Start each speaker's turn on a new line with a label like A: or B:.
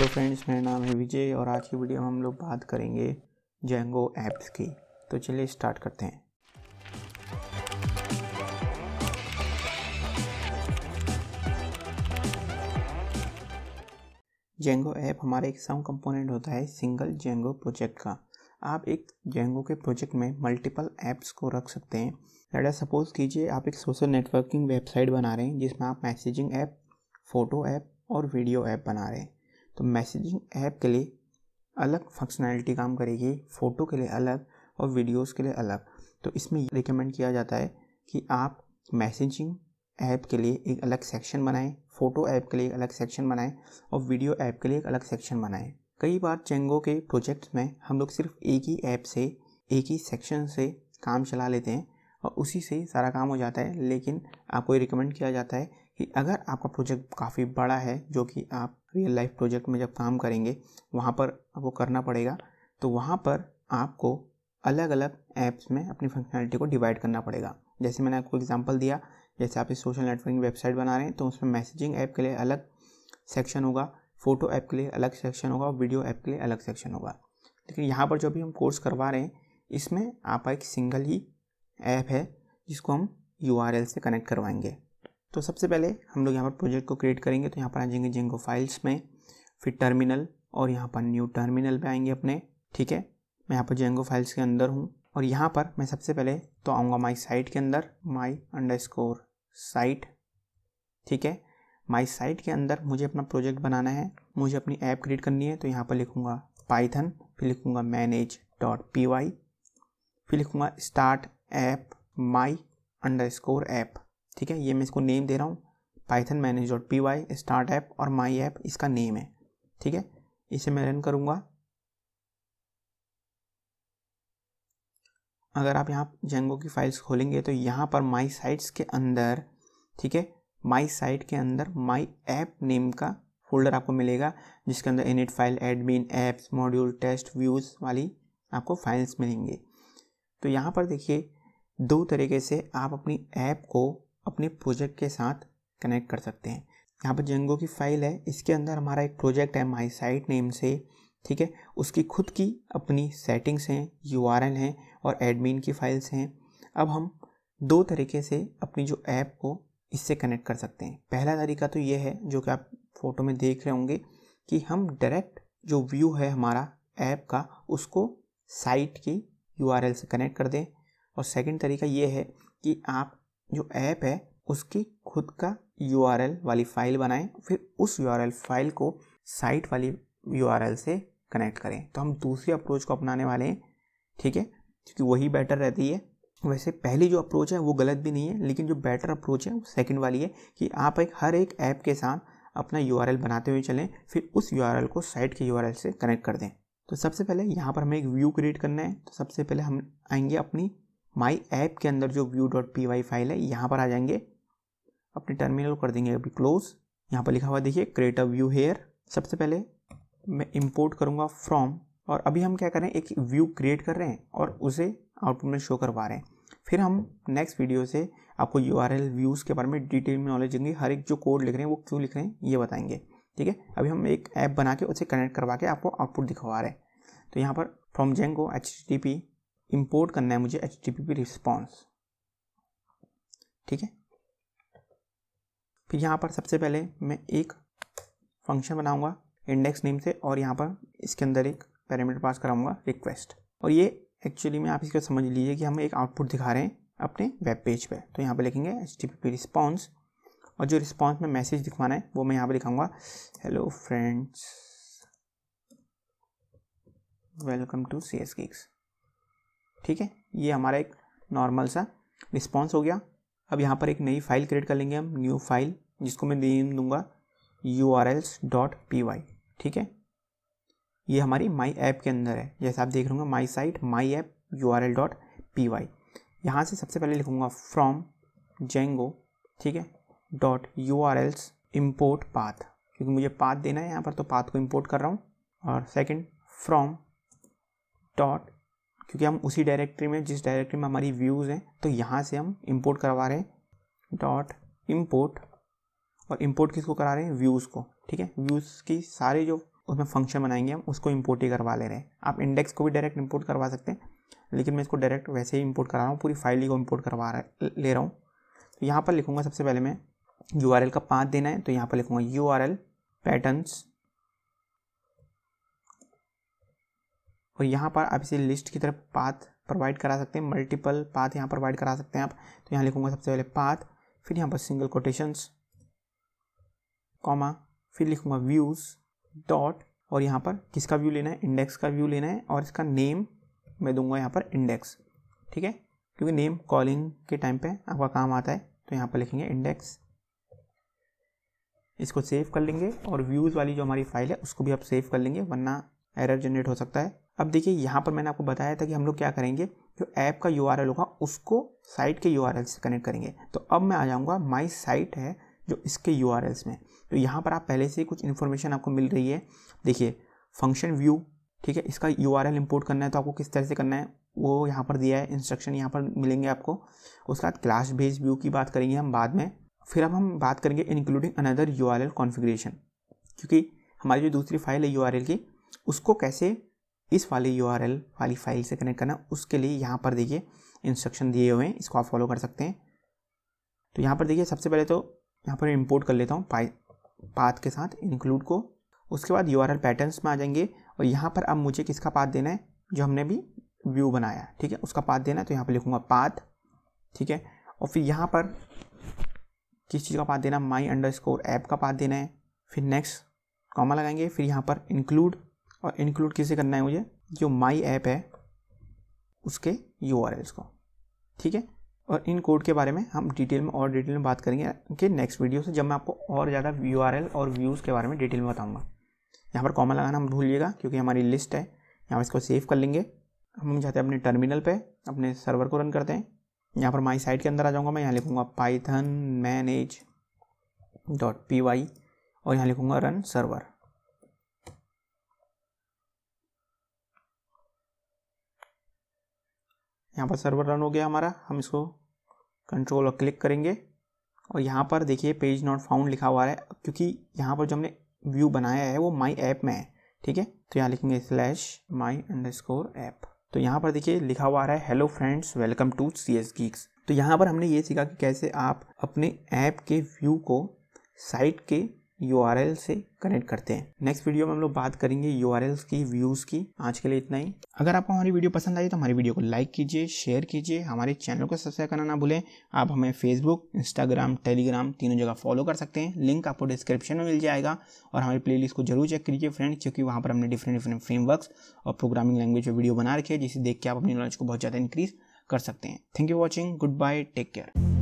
A: hello friends मेरा नाम है विजय और आज की वीडियो में हम लोग बात करेंगे जेंगो ऐप्स की तो चलिए स्टार्ट करते हैं जेंगो ऐप हमारा एक सम कंपोनेंट होता है सिंगल जेंगो प्रोजेक्ट का आप एक जेंगो के प्रोजेक्ट में मल्टीपल ऐप्स को रख सकते हैं लेटा सपोज कीजिए आप एक सोशल नेटवर्किंग वेबसाइट बना रहे हैं जिसमें आप मैसेजिंग ऐप फ़ोटो ऐप और वीडियो ऐप बना रहे हैं तो मैसेजिंग ऐप के लिए अलग फंक्शनैलिटी काम करेगी फ़ोटो के लिए अलग और वीडियोस के लिए अलग तो इसमें रिकमेंड किया जाता है कि आप मैसेजिंग ऐप के लिए एक अलग सेक्शन बनाएं फ़ोटो ऐप के लिए एक अलग सेक्शन बनाएं और वीडियो ऐप के लिए एक अलग सेक्शन बनाएं कई बार चेंगो के प्रोजेक्ट में हम लोग सिर्फ एक ही ऐप से एक ही सेक्शन से काम चला लेते हैं और उसी से सारा काम हो जाता है लेकिन आपको ये रिकमेंड किया जाता है कि अगर आपका प्रोजेक्ट काफ़ी बड़ा है जो कि आप रियल लाइफ प्रोजेक्ट में जब काम करेंगे वहाँ पर आपको करना पड़ेगा तो वहाँ पर आपको अलग अलग ऐप्स में अपनी फंक्शनैलिटी को डिवाइड करना पड़ेगा जैसे मैंने आपको एग्जांपल दिया जैसे आप इस सोशल नेटवर्किंग वेबसाइट बना रहे हैं तो उसमें मैसेजिंग ऐप के लिए अलग सेक्शन होगा फ़ोटो ऐप के लिए अलग सेक्शन होगा और वीडियो ऐप के लिए अलग सेक्शन होगा लेकिन यहाँ पर जो भी हम कोर्स करवा रहे हैं इसमें आपका एक सिंगल ही ऐप है जिसको हम यू से कनेक्ट करवाएंगे तो सबसे पहले हम लोग यहाँ पर प्रोजेक्ट को क्रिएट करेंगे तो यहाँ पर आ जाएंगे जेंगो फाइल्स में फिर टर्मिनल और यहाँ पर न्यू टर्मिनल पे आएंगे अपने ठीक है मैं यहाँ पर जेंगो फाइल्स के अंदर हूँ और यहाँ पर मैं सबसे पहले तो आऊँगा माई साइट के अंदर माई अंडर स्कोर साइट ठीक है माई साइट के अंदर मुझे अपना प्रोजेक्ट बनाना है मुझे अपनी ऐप क्रिएट करनी है तो यहाँ पर लिखूँगा पाइथन फिर लिखूँगा मैनेज डॉट पी वाई फिर लिखूँगा start app my underscore app ठीक है ये मैं इसको नेम दे रहा हूँ Python manage dot P Y start app और माई ऐप इसका नेम है ठीक है इसे मैं रन करूँगा अगर आप यहाँ जेंगो की फाइल्स खोलेंगे तो यहाँ पर माई साइट्स के अंदर ठीक है माई साइट के अंदर माई ऐप नेम का फोल्डर आपको मिलेगा जिसके अंदर init file admin apps module test views वाली आपको फाइल्स मिलेंगे तो यहाँ पर देखिए दो तरीके से आप अपनी ऐप को अपने प्रोजेक्ट के साथ कनेक्ट कर सकते हैं यहाँ पर जेंगो की फाइल है इसके अंदर हमारा एक प्रोजेक्ट है माई साइट नेम से ठीक है उसकी खुद की अपनी सेटिंग्स हैं यू हैं और एडमिन की फाइल्स हैं अब हम दो तरीके से अपनी जो ऐप को इससे कनेक्ट कर सकते हैं पहला तरीका तो ये है जो कि आप फ़ोटो में देख रहे होंगे कि हम डायरेक्ट जो व्यू है हमारा ऐप का उसको साइट की यू से कनेक्ट कर दें और सेकंड तरीका ये है कि आप जो ऐप है उसकी खुद का यू वाली फाइल बनाएं फिर उस यू फाइल को साइट वाली यू से कनेक्ट करें तो हम दूसरी अप्रोच को अपनाने वाले हैं ठीक है क्योंकि वही बेटर रहती है वैसे पहली जो अप्रोच है वो गलत भी नहीं है लेकिन जो बेटर अप्रोच है वो सेकेंड वाली है कि आप एक हर एक ऐप के साथ अपना यू बनाते हुए चलें फिर उस यू को साइट के यू से कनेक्ट कर दें तो सबसे पहले यहाँ पर हमें एक व्यू क्रिएट करना है तो सबसे पहले हम आएंगे अपनी माई ऐप के अंदर जो view dot P Y file है यहाँ पर आ जाएंगे अपने टर्मिनल कर देंगे अभी क्लोज यहाँ पर लिखा हुआ देखिए क्रिएट अ व्यू हेयर सबसे पहले मैं इम्पोर्ट करूँगा फ्रॉम और अभी हम क्या कर रहे हैं एक व्यू क्रिएट कर रहे हैं और उसे आउटपुट में शो करवा रहे हैं फिर हम नेक्स्ट वीडियो से आपको यू आर एल व्यूज़ के बारे में डिटेल में नॉलेज देंगे हर एक जो कोड लिख रहे हैं वो क्यों लिख रहे हैं ये बताएंगे ठीक है अभी हम एक ऐप बना के उसे कनेक्ट करवा के आपको आउटपुट दिखवा रहे हैं तो यहाँ पर from Django H T P import करना है मुझे H T P P response ठीक है फिर यहाँ पर सबसे पहले मैं एक फंक्शन बनाऊँगा इंडेक्स नेम से और यहाँ पर इसके अंदर एक पैरामीटर पास कराऊँगा रिक्वेस्ट और ये एक्चुअली में आप इसको समझ लीजिए कि हम एक आउटपुट दिखा रहे हैं अपने वेब पेज पे तो यहाँ पर लिखेंगे H T P P response और जो रिस्पॉन्स में मैसेज दिखवाना है वो मैं यहाँ पर लिखाऊंगा hello friends welcome to C S geeks ठीक है ये हमारा एक नॉर्मल सा रिस्पॉन्स हो गया अब यहाँ पर एक नई फाइल क्रिएट कर लेंगे हम न्यू फाइल जिसको मैं नेम दूंगा U R Ls dot P Y ठीक है ये हमारी माई ऐप के अंदर है जैसे आप देख लूँगा my site my app U R L dot P Y यहाँ से सबसे पहले लिखूँगा फ्रॉम जेंगो ठीक है dot U R Ls import path क्योंकि मुझे पाथ देना है यहाँ पर तो पाथ को इम्पोर्ट कर रहा हूँ और सेकेंड फ्रॉम डॉट क्योंकि हम उसी डायरेक्टरी में जिस डायरेक्टरी में हमारी व्यूज़ हैं तो यहाँ से हम इम्पोर्ट करवा रहे हैं डॉट इम्पोर्ट और इम्पोर्ट किसको करा रहे हैं व्यूज़ को ठीक है व्यूज़ की सारे जो उसमें फंक्शन बनाएंगे हम उसको इम्पोर्ट ही करवा ले रहे हैं आप इंडेक्स को भी डायरेक्ट इम्पोर्ट करवा सकते हैं लेकिन मैं इसको डायरेक्ट वैसे ही इम्पोर्ट करा रहा हूँ पूरी फाइल ही को इम्पोर्ट करवा रहा ले रहा हूँ तो यहाँ पर लिखूँगा सबसे पहले मैं यू का पाँच देना है तो यहाँ पर लिखूँगा यू आर एल पैटर्नस और यहाँ पर आप इसे लिस्ट की तरफ पाथ प्रोवाइड करा सकते हैं मल्टीपल पाथ यहाँ प्रोवाइड करा सकते हैं आप तो यहाँ लिखूंगा सबसे पहले पाथ फिर यहाँ पर सिंगल कोटेशंस कॉमा फिर लिखूँगा व्यूज़ डॉट और यहाँ पर किसका व्यू लेना है इंडेक्स का व्यू लेना है और इसका नेम मैं दूंगा यहाँ पर इंडेक्स ठीक है क्योंकि नेम कॉलिंग के टाइम पर आपका काम आता है तो यहाँ पर लिखेंगे इंडेक्स इसको सेव कर लेंगे और व्यूज़ वाली जो हमारी फाइल है उसको भी आप सेव कर लेंगे वरना एरर जनरेट हो सकता है अब देखिए यहाँ पर मैंने आपको बताया था कि हम लोग क्या करेंगे जो ऐप का यू होगा उसको साइट के यू से कनेक्ट करेंगे तो अब मैं आ जाऊँगा माई साइट है जो इसके यू में तो यहाँ पर आप पहले से कुछ इन्फॉर्मेशन आपको मिल रही है देखिए फंक्शन व्यू ठीक है इसका यू इंपोर्ट करना है तो आपको किस तरह से करना है वो यहाँ पर दिया है इंस्ट्रक्शन यहाँ पर मिलेंगे आपको उसके बाद क्लास बेस व्यू की बात करेंगे हम बाद में फिर अब हम बात करेंगे including another U R L क्योंकि हमारी जो दूसरी फाइल है यू आर एल की उसको कैसे इस वाली यू वाली फाइल से कनेक्ट करना उसके लिए यहाँ पर देखिए इंस्ट्रक्शन दिए हुए हैं इसको आप फॉलो कर सकते हैं तो यहाँ पर देखिए सबसे पहले तो यहाँ पर इम्पोर्ट कर लेता हूँ पाथ के साथ इंक्लूड को उसके बाद यू आर में आ जाएंगे और यहाँ पर अब मुझे किसका पाथ देना है जो हमने भी व्यू बनाया ठीक है उसका पाथ देना है तो यहाँ पर लिखूँगा पाथ ठीक है और फिर यहाँ पर किस चीज़ का पाथ देना माई अंडर स्कोर ऐप का पाथ देना है फिर नेक्स्ट कॉमा लगाएंगे फिर यहाँ पर इंक्लूड और इंक्लूड किसे करना है मुझे जो माई ऐप है उसके यू को ठीक है और इन कोड के बारे में हम डिटेल में और डिटेल में बात करेंगे कि नेक्स्ट वीडियो से जब मैं आपको और ज़्यादा यू और व्यूज़ के बारे में डिटेल में बताऊँगा यहाँ पर कॉमन लगाना हम भूलिएगा क्योंकि हमारी लिस्ट है यहाँ पर इसको सेव कर लेंगे हम जाते हैं अपने टर्मिनल पे अपने सर्वर को रन करते हैं यहाँ पर माई साइट के अंदर आ जाऊँगा मैं यहाँ लिखूँगा Python manage dot P Y और यहाँ लिखूँगा रन सर्वर यहाँ पर सर्वर रन हो गया हमारा हम इसको कंट्रोल और क्लिक करेंगे और यहाँ पर देखिए पेज नॉट फाउंड लिखा हुआ है क्योंकि यहाँ पर जो हमने व्यू बनाया है वो माई ऐप में है ठीक है तो यहाँ लिखेंगे slash my underscore app तो यहाँ पर देखिए लिखा हुआ आ रहा है hello friends welcome to C S geeks तो यहाँ पर हमने ये सीखा कि कैसे आप अपने ऐप के व्यू को साइट के यू से कनेक्ट करते हैं नेक्स्ट वीडियो में हम लोग बात करेंगे यू की व्यूज़ की आज के लिए इतना ही अगर आपको हमारी वीडियो पसंद आई तो हमारी वीडियो को लाइक कीजिए शेयर कीजिए हमारे चैनल को सब्सक्राइब करना ना भूलें आप हमें फेसबुक इंस्टाग्राम टेलीग्राम तीनों जगह फॉलो कर सकते हैं लिंक आपको डिस्क्रिप्शन में मिल जाएगा और हमारी प्ले को जरूर चेक कीजिए फ्रेंड क्योंकि वहाँ पर हमने डिफरेंट डिफरेंट फ्रेमवर्क और प्रोग्रामिंग लैंग्वेज में वीडियो बना रखी है जिसे देख के आप अपनी नॉलेज को बहुत ज़्यादा इंक्रीज़ कर सकते हैं thank you watching goodbye take care